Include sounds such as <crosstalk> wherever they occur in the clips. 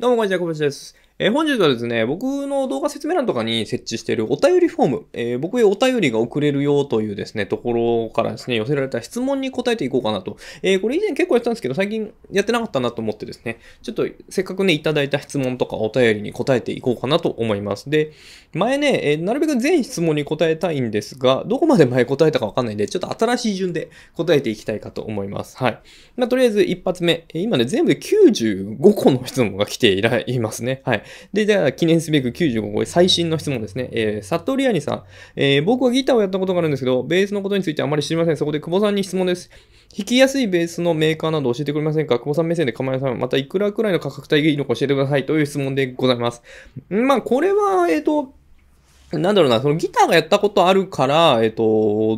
どうもこんにちは、こぶしです。えー、本日はですね、僕の動画説明欄とかに設置しているお便りフォーム、えー、僕へお便りが送れるよというですね、ところからですね、寄せられた質問に答えていこうかなと。えー、これ以前結構やってたんですけど、最近やってなかったなと思ってですね、ちょっとせっかくね、いただいた質問とかお便りに答えていこうかなと思います。で、前ね、えなるべく全質問に答えたいんですが、どこまで前答えたかわかんないんで、ちょっと新しい順で答えていきたいかと思います。はい。まあ、とりあえず一発目、今ね、全部で95個の質問が来ていますね。はい。で、じゃあ記念すべく95個、最新の質問ですね。えー、サトリアニさん、えー、僕はギターをやったことがあるんですけど、ベースのことについてあまり知りません。そこで久保さんに質問です。弾きやすいベースのメーカーなど教えてくれませんか久保さん目線で構いません。またいくらくらいの価格帯がいいのか教えてください。という質問でございます。まあ、これは、えっ、ー、と、なんだろうな、そのギターがやったことあるから、えっ、ー、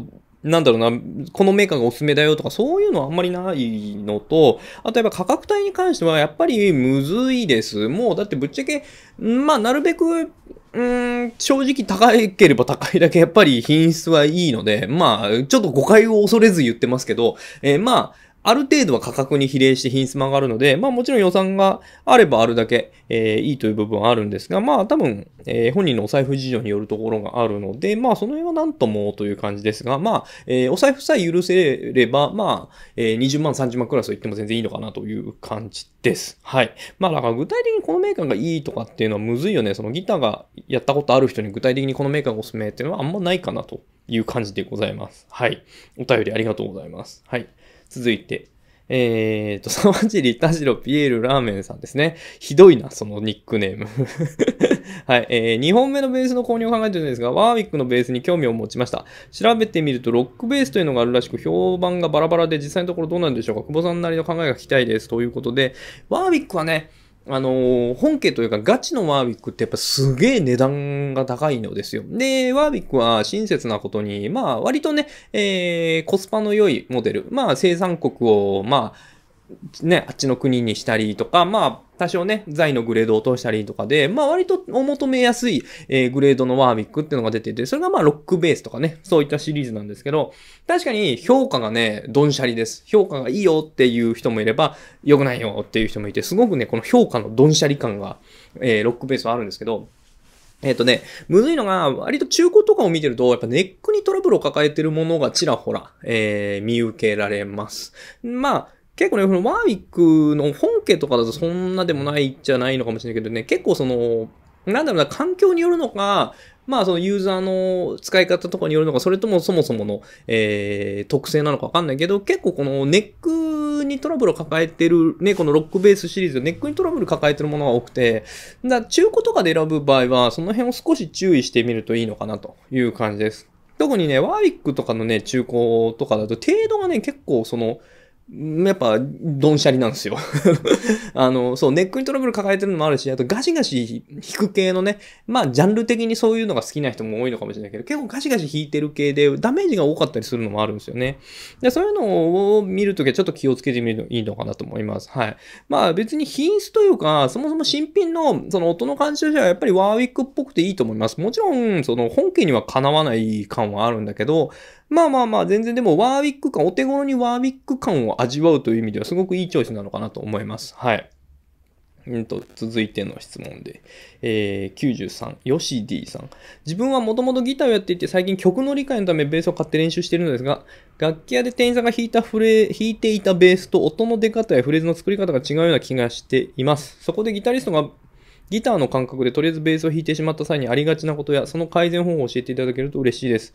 と、なんだろうな、このメーカーがおすすめだよとか、そういうのはあんまりないのと、あとやっぱ価格帯に関してはやっぱりむずいです。もうだってぶっちゃけ、まあなるべく、うん、正直高ければ高いだけやっぱり品質はいいので、まあ、ちょっと誤解を恐れず言ってますけど、えー、まあ、ある程度は価格に比例して品質も上がるので、まあもちろん予算があればあるだけ、えー、いいという部分はあるんですが、まあ多分、えー、本人のお財布事情によるところがあるので、まあその辺はなんともという感じですが、まあ、えー、お財布さえ許せれば、まあ、えー、20万、30万クラスと言っても全然いいのかなという感じです。はい。まあだから具体的にこのメーカーがいいとかっていうのはむずいよね。そのギターがやったことある人に具体的にこのメーカーがおすすめっていうのはあんまないかなという感じでございます。はい。お便りありがとうございます。はい。続いて、えーと、<laughs> 沢尻田代ピエールラーメンさんですね。ひどいな、そのニックネーム。<laughs> はい、えー、2本目のベースの購入を考えてるんですが、ワーウィックのベースに興味を持ちました。調べてみると、ロックベースというのがあるらしく、評判がバラバラで、実際のところどうなんでしょうか。久保さんなりの考えが聞きたいです。ということで、ワーウィックはね、あのー、本家というかガチのワービックってやっぱすげえ値段が高いのですよ。で、ワービックは親切なことに、まあ割とね、えー、コスパの良いモデル、まあ生産国を、まあ、ね、あっちの国にしたりとか、まあ、多少ね、財のグレードを落としたりとかで、まあ割とお求めやすい、えー、グレードのワービックっていうのが出てて、それがまあロックベースとかね、そういったシリーズなんですけど、確かに評価がね、どんしゃりです。評価がいいよっていう人もいれば、良くないよっていう人もいて、すごくね、この評価のどんしゃり感が、えー、ロックベースはあるんですけど、えっ、ー、とね、むずいのが、割と中古とかを見てると、やっぱネックにトラブルを抱えてるものがちらほら、えー、見受けられます。まあ、結構ね、このワーィックの本家とかだとそんなでもないじゃないのかもしれないけどね、結構その、なんだろうな、環境によるのか、まあそのユーザーの使い方とかによるのか、それともそもそもの、えー、特性なのかわかんないけど、結構このネックにトラブルを抱えてる、ね、このロックベースシリーズ、ネックにトラブル抱えてるものが多くて、だ中古とかで選ぶ場合は、その辺を少し注意してみるといいのかなという感じです。特にね、ワーィックとかのね、中古とかだと、程度がね、結構その、やっぱ、どんしゃりなんですよ <laughs> あの、そう、ネックにトラブル抱えてるのもあるし、あとガシガシ弾く系のね、まあ、ジャンル的にそういうのが好きな人も多いのかもしれないけど、結構ガシガシ弾いてる系で、ダメージが多かったりするのもあるんですよね。で、そういうのを見るときはちょっと気をつけてみるといいのかなと思います。はい。まあ、別に品質というか、そもそも新品の、その音の感じとしては、やっぱりワーウィックっぽくていいと思います。もちろん、その本家にはかなわない感はあるんだけど、まあまあまあ、全然でもワーウィック感、お手頃にワーウィック感を味わうという意味ではすごくいいチョイスなのかなと思います。はい。うんと、続いての質問で。えー、93、ヨシディさん。自分はもともとギターをやっていて、最近曲の理解のためベースを買って練習しているのですが、楽器屋で店員さんが弾いたフレ、弾いていたベースと音の出方やフレーズの作り方が違うような気がしています。そこでギタリストがギターの感覚でとりあえずベースを弾いてしまった際にありがちなことや、その改善方法を教えていただけると嬉しいです。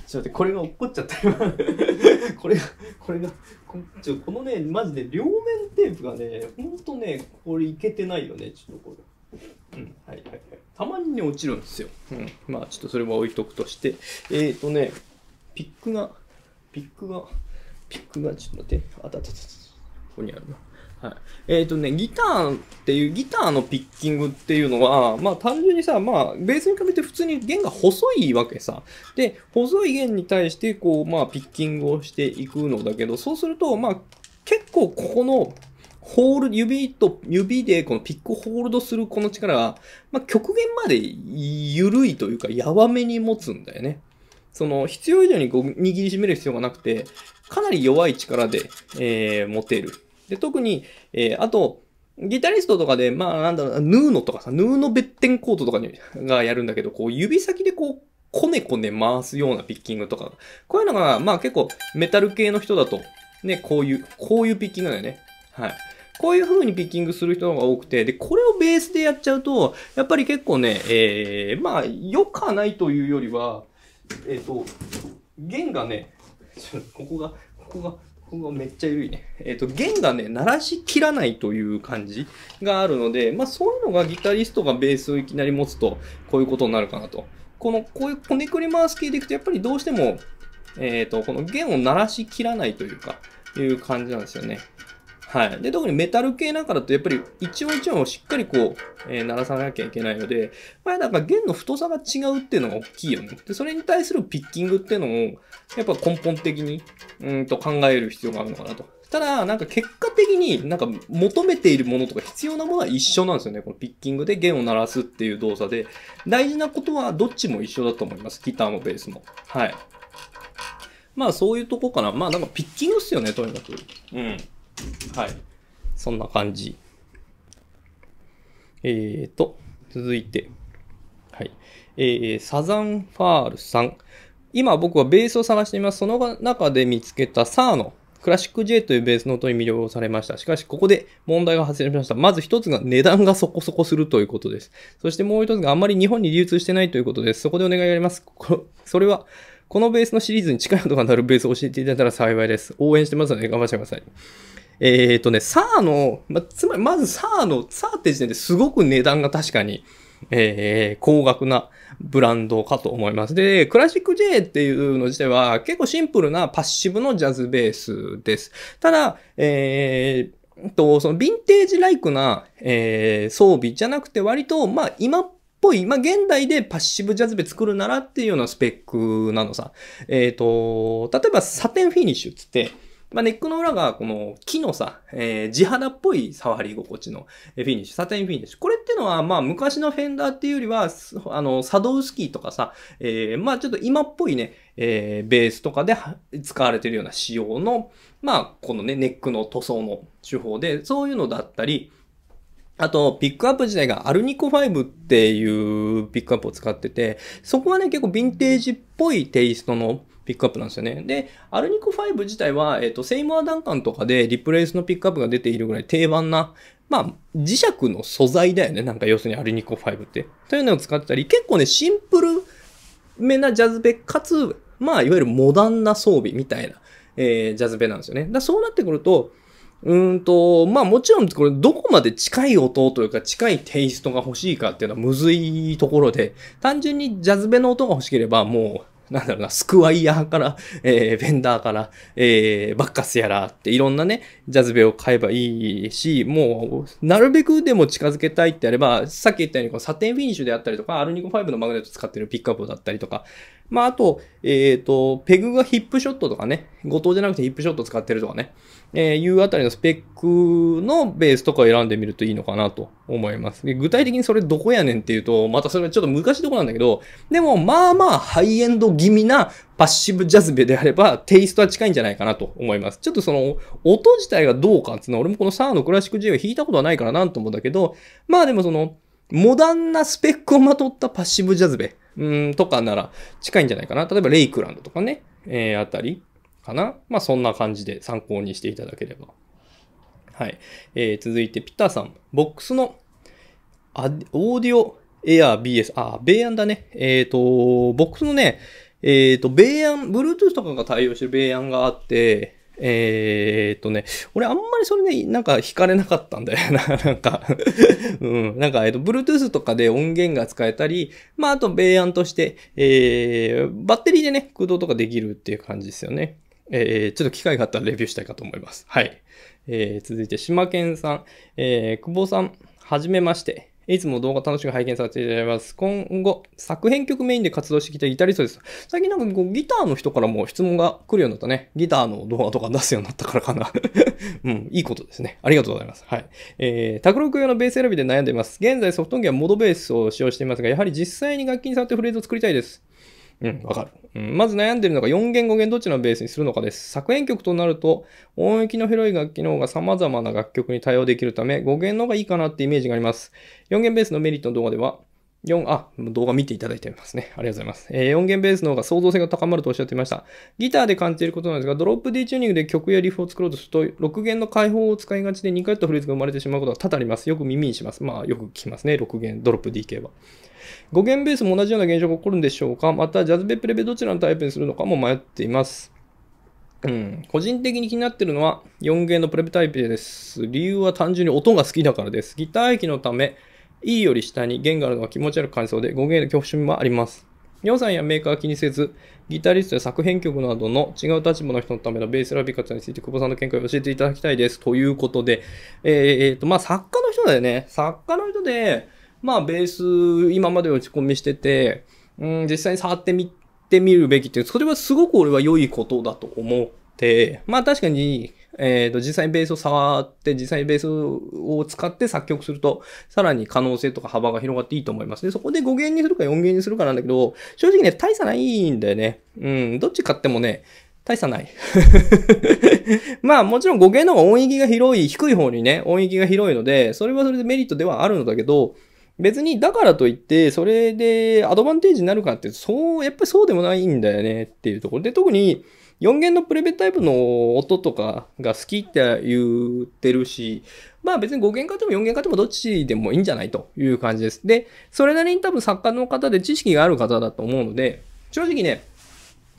ちょっと待って、これが落っこっちゃった今。<laughs> これが、これが、こちょこのね、マジで両面テープがね、ほんとね、これいけてないよね、ちょっとこれ。うん、はいはいはい。たまにね、落ちるんですよ。うん。まあ、ちょっとそれは置いとくとして。えっ、ー、とね、ピックが、ピックが、ピックが、ちょっと待って、あたたたた、ここにあるな。はい、えっ、ー、とね、ギターっていう、ギターのピッキングっていうのは、まあ単純にさ、まあベースに比べて普通に弦が細いわけさ。で、細い弦に対してこう、まあピッキングをしていくのだけど、そうすると、まあ結構ここのホール、指と、指でこのピックホールドするこの力が、まあ極限まで緩いというか、やめに持つんだよね。その必要以上にこう握りしめる必要がなくて、かなり弱い力で、えー、持てる。で、特に、えー、あと、ギタリストとかで、まあなんだろう、ヌーノとかさ、ヌーノベッテンコートとかに <laughs> がやるんだけど、こう指先でこう、こねこね回すようなピッキングとか、こういうのが、まあ結構メタル系の人だと、ね、こういう、こういうピッキングだよね。はい。こういう風にピッキングする人の方が多くて、で、これをベースでやっちゃうと、やっぱり結構ね、えー、まあ、良かないというよりは、えっ、ー、と、弦がね、ここが、ここが、うわめっちゃ緩いね。えっ、ー、と、弦がね、鳴らしきらないという感じがあるので、まあそういうのがギタリストがベースをいきなり持つと、こういうことになるかなと。この、こういうこねくり回す系でいくと、やっぱりどうしても、えっ、ー、と、この弦を鳴らしきらないというか、いう感じなんですよね。はい。で、特にメタル系なんかだと、やっぱり一音一音をしっかりこう、えー、鳴らさなきゃいけないので、まあなんか弦の太さが違うっていうのが大きいよね。で、それに対するピッキングっていうのを、やっぱ根本的に、うんと考える必要があるのかなと。ただ、なんか結果的になんか求めているものとか必要なものは一緒なんですよね。このピッキングで弦を鳴らすっていう動作で。大事なことはどっちも一緒だと思います。ギターもベースも。はい。まあそういうとこかな。まあなんかピッキングっすよね、とにかく。うん。はい。そんな感じ。えーと、続いて。はい。えー、サザンファールさん。今僕はベースを探しています。その中で見つけたサーのクラシック J というベースの音に魅了されました。しかし、ここで問題が発生しました。まず一つが値段がそこそこするということです。そしてもう一つがあんまり日本に流通してないということです。そこでお願いがあります。それは、このベースのシリーズに近い音が鳴るベースを教えていただいたら幸いです。応援してますので頑張ってください。えっ、ー、とね、サーの、ま、つまりまずサーの、サーって時点ですごく値段が確かに、えー、高額なブランドかと思います。で、クラシック J っていうの自体は結構シンプルなパッシブのジャズベースです。ただ、えー、と、そのヴィンテージライクな、えー、装備じゃなくて割と、まあ今っぽい、まあ現代でパッシブジャズベ作るならっていうようなスペックなのさ。えっ、ー、と、例えばサテンフィニッシュつって、まあ、ネックの裏がこの木のさ、えー、地肌っぽい触り心地のフィニッシュ、サテンフィニッシュ。これってのは、まあ、昔のフェンダーっていうよりは、あの、サドウスキーとかさ、えー、まあ、ちょっと今っぽいね、えー、ベースとかで使われてるような仕様の、まあ、このね、ネックの塗装の手法で、そういうのだったり、あと、ピックアップ自体がアルニコ5っていうピックアップを使ってて、そこはね、結構ヴィンテージっぽいテイストの、ピックアップなんですよね。で、アルニコ5自体は、えっ、ー、と、セイモア・ダンカンとかでリプレイスのピックアップが出ているぐらい定番な、まあ、磁石の素材だよね。なんか要するにアルニコ5って。というのを使ってたり、結構ね、シンプルめなジャズベ、かつ、まあ、いわゆるモダンな装備みたいな、えー、ジャズベなんですよね。だそうなってくると、うんと、まあもちろんこれどこまで近い音というか近いテイストが欲しいかっていうのはむずいところで、単純にジャズベの音が欲しければもうなんだろうな、スクワイヤーから、えー、ベンダーから、えー、バッカスやらっていろんなね、ジャズベを買えばいいし、もう、なるべくでも近づけたいってあれば、さっき言ったようにこのサテンフィニッシュであったりとか、アルニコ5のマグネット使ってるピックアップだったりとか、まあ、あと、えっ、ー、と、ペグがヒップショットとかね、後藤じゃなくてヒップショット使ってるとかね、えー、いうあたりのスペックのベースとかを選んでみるといいのかなと思います。で具体的にそれどこやねんっていうと、またそれちょっと難しいとこなんだけど、でもまあまあハイエンド気味なパッシブジャズベであれば、テイストは近いんじゃないかなと思います。ちょっとその、音自体がどうかっていうのは、俺もこのサーのクラシック J を弾いたことはないからなと思うんだけど、まあでもその、モダンなスペックをまとったパッシブジャズベうんとかなら近いんじゃないかな。例えばレイクランドとかね、えー、あたりかな。まあそんな感じで参考にしていただければ。はい。えー、続いてピッターさん。ボックスのアオーディオエアー BS。あ、米安だね。えっ、ー、と、ボックスのね、えっ、ー、と、米安、Bluetooth とかが対応してる米安があって、えー、っとね、俺あんまりそれね、なんか惹かれなかったんだよな、<laughs> なんか <laughs> うん、なんか、えっと、Bluetooth とかで音源が使えたり、まあ、あと、米案として、えー、バッテリーでね、駆動とかできるっていう感じですよね。えー、ちょっと機会があったらレビューしたいかと思います。はい。えー、続いて、島県さん、えー、久保さん、はじめまして。いつも動画楽しく拝見させていただきます。今後、作編曲メインで活動してきたギタリストです。最近なんかこうギターの人からも質問が来るようになったね。ギターの動画とか出すようになったからかな。<laughs> うん、いいことですね。ありがとうございます。はい。えー、卓録用のベース選びで悩んでいます。現在ソフトン源はモドベースを使用していますが、やはり実際に楽器に触ってフレーズを作りたいです。うん、わかる、うん。まず悩んでるのが4弦5弦どっちのベースにするのかです。作編曲となると音域の広い楽器の方が様々な楽曲に対応できるため5弦の方がいいかなってイメージがあります。4弦ベースのメリットの動画では4、あ、動画見ていただいてますね。ありがとうございます。えー、4弦ベースの方が創造性が高まるとおっしゃっていました。ギターで感じていることなんですが、ドロップ D チューニングで曲やリフを作ろうとすると、6弦の解放を使いがちで2回とフレーズが生まれてしまうことが多々あります。よく耳にします。まあ、よく聞きますね。6弦、ドロップ d 系は。語源ベースも同じような現象が起こるんでしょうかまた、ジャズベプレベどちらのタイプにするのかも迷っています。うん、個人的に気になってるのは4弦のプレベタイプです。理由は単純に音が好きだからです。ギター液のため、E より下に弦があるのは気持ち悪く感じそうで、5弦の恐怖心もあります。尿酸やメーカーは気にせず、ギタリストや作編曲などの違う立場の人のためのベース選び方について、久保さんの見解を教えていただきたいです。ということで、えー、っと、まあ、作家の人だよね。作家の人で、まあ、ベース、今まで落ち込みしてて、うん、実際に触ってみてみるべきっていう、それはすごく俺は良いことだと思って、まあ確かに、えっ、ー、と、実際にベースを触って、実際にベースを使って作曲すると、さらに可能性とか幅が広がっていいと思います。で、そこで5弦にするか4弦にするかなんだけど、正直ね、大差ないんだよね。うん、どっち買ってもね、大差ない <laughs> まあもちろん5弦の方が音域が広い、低い方にね、音域が広いので、それはそれでメリットではあるのだけど、別に、だからといって、それでアドバンテージになるかって、そう、やっぱりそうでもないんだよねっていうところで、特に4弦のプレベタイプの音とかが好きって言ってるし、まあ別に5弦買っても4弦買ってもどっちでもいいんじゃないという感じです。で、それなりに多分作家の方で知識がある方だと思うので、正直ね、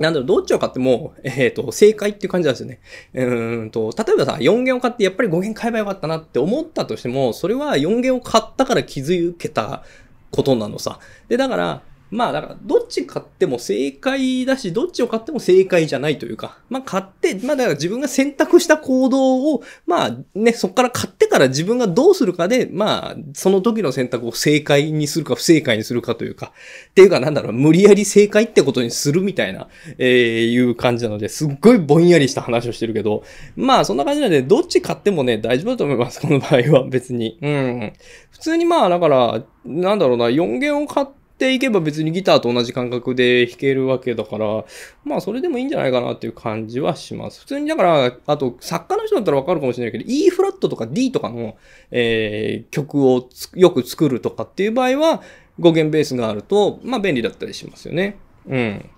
なんだろう、どっちを買っても、えっ、ー、と、正解っていう感じなんですよね。うんと、例えばさ、4弦を買って、やっぱり5弦買えばよかったなって思ったとしても、それは4弦を買ったから気づけたことなのさ。で、だから、まあだから、どっち買っても正解だし、どっちを買っても正解じゃないというか、まあ買って、まあだから自分が選択した行動を、まあね、そこから買ってから自分がどうするかで、まあ、その時の選択を正解にするか不正解にするかというか、っていうかなんだろう、無理やり正解ってことにするみたいな、えー、いう感じなので、すっごいぼんやりした話をしてるけど、まあそんな感じなので、どっち買ってもね、大丈夫だと思います、この場合は別に。うん。普通にまあだから、なんだろうな、4弦を買って、ていけば別にギターと同じ感覚で弾けるわけだから、まあそれでもいいんじゃないかなっていう感じはします。普通にだから、あと作家の人だったらわかるかもしれないけど、E フラットとか D とかの、えー、曲をよく作るとかっていう場合は、語源ベースがあると、まあ便利だったりしますよね。うん。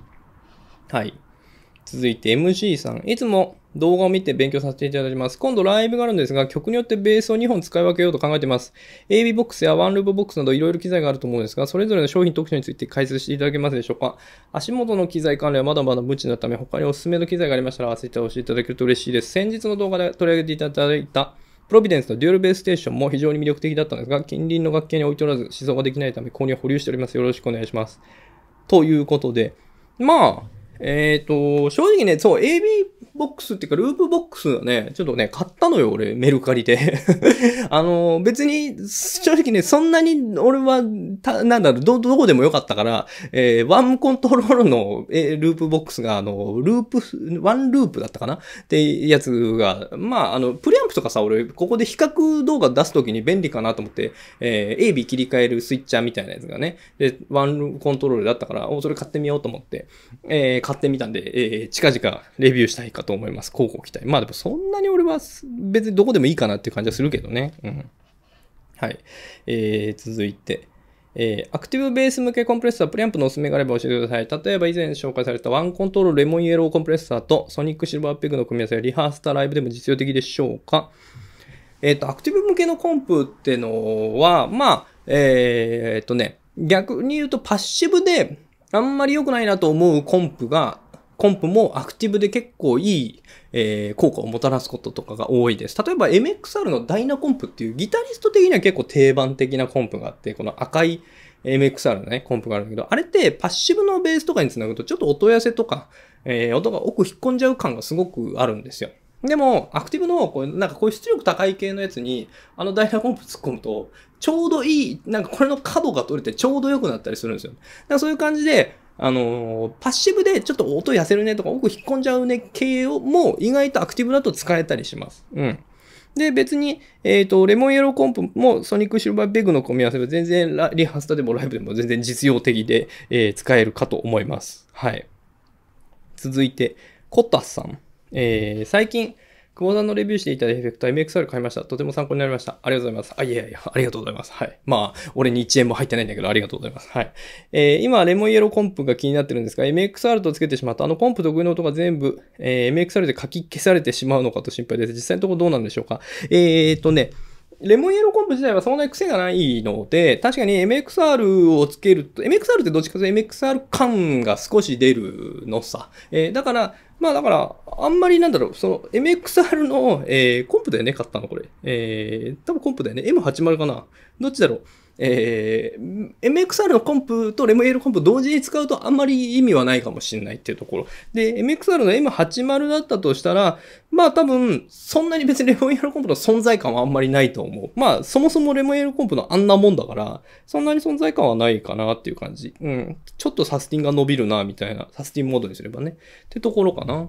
はい。続いて MC さん。いつも動画を見て勉強させていただきます。今度ライブがあるんですが、曲によってベースを2本使い分けようと考えています。AB ボックスやワンループボックスなどいろいろ機材があると思うんですが、それぞれの商品特徴について解説していただけますでしょうか。足元の機材関連はまだまだ無知なため、他におすすめの機材がありましたら、教えて教えていただけると嬉しいです。先日の動画で取り上げていただいた、プロビデンスのデュアルベースステーションも非常に魅力的だったんですが、近隣の楽器に置いておらず、思想ができないため購入を保留しております。よろしくお願いします。ということで、まあ、えっ、ー、と、正直ね、そう、AB ボックスっていうか、ループボックスはね、ちょっとね、買ったのよ、俺、メルカリで。<laughs> あの、別に、正直ね、そんなに、俺は、た、なんだろう、ど、どこでもよかったから、えー、ワンコントロールの、えー、ループボックスが、あの、ループ、ワンループだったかなってやつが、まあ、あの、プリアンプとかさ、俺、ここで比較動画出すときに便利かなと思って、えー、AB 切り替えるスイッチャーみたいなやつがね、で、ワンコントロールだったから、お、それ買ってみようと思って、えー、買買ってみたんで、えー、近々レビューしたいかと思います。広告期待。まあでもそんなに俺は別にどこでもいいかなっていう感じはするけどね。うん。はい。えー、続いて。えー、アクティブベース向けコンプレッサー、プリアンプのおすすめがあれば教えてください。例えば以前紹介されたワンコントロールレモンイエローコンプレッサーとソニックシルバーペグの組み合わせはリハースタライブでも実用的でしょうかえっ、ー、と、アクティブ向けのコンプってのは、まあ、えー、っとね、逆に言うとパッシブで、あんまり良くないなと思うコンプが、コンプもアクティブで結構いい、えー、効果をもたらすこととかが多いです。例えば MXR のダイナコンプっていうギタリスト的には結構定番的なコンプがあって、この赤い MXR のね、コンプがあるんだけど、あれってパッシブのベースとかにつなぐとちょっと音痩せとか、えー、音が奥引っ込んじゃう感がすごくあるんですよ。でも、アクティブの、こうなんかこういう出力高い系のやつに、あのダイヤコンプ突っ込むと、ちょうどいい、なんかこれの角が取れてちょうど良くなったりするんですよ。だからそういう感じで、あのー、パッシブでちょっと音痩せるねとか奥引っ込んじゃうね系をも意外とアクティブだと使えたりします。うん。で、別に、えっ、ー、と、レモンイエローコンプもソニックシルバーベグの組み合わせは全然リハスタでもライブでも全然実用的で、えー、使えるかと思います。はい。続いて、コタさん。えー、最近、久保さんのレビューしていただいたエフェクト MXR 買いました。とても参考になりました。ありがとうございます。あ、いやいや、<laughs> ありがとうございます。はい。まあ、俺に1円も入ってないんだけど、ありがとうございます。はい。えー、今、レモンイエローコンプが気になってるんですが、MXR とつけてしまったあのコンプ得意の音が全部、えー、MXR で書き消されてしまうのかと心配です。実際のところどうなんでしょうか。えーとね、レモンイエローコンプ自体はそんなに癖がないので、確かに MXR をつけると、MXR ってどっちかというと MXR 感が少し出るのさ。えー、だから、まあだから、あんまりなんだろう、その MXR の、えー、コンプだよね、買ったのこれ。えー、多分コンプだよね。M80 かなどっちだろうえー、MXR のコンプと ML コンプ同時に使うとあんまり意味はないかもしれないっていうところ。で、MXR の M80 だったとしたら、まあ多分、そんなに別にレモンエールコンプの存在感はあんまりないと思う。まあそもそもレモンエールコンプのあんなもんだから、そんなに存在感はないかなっていう感じ。うん。ちょっとサスティンが伸びるな、みたいな。サスティンモードにすればね。ってところかな。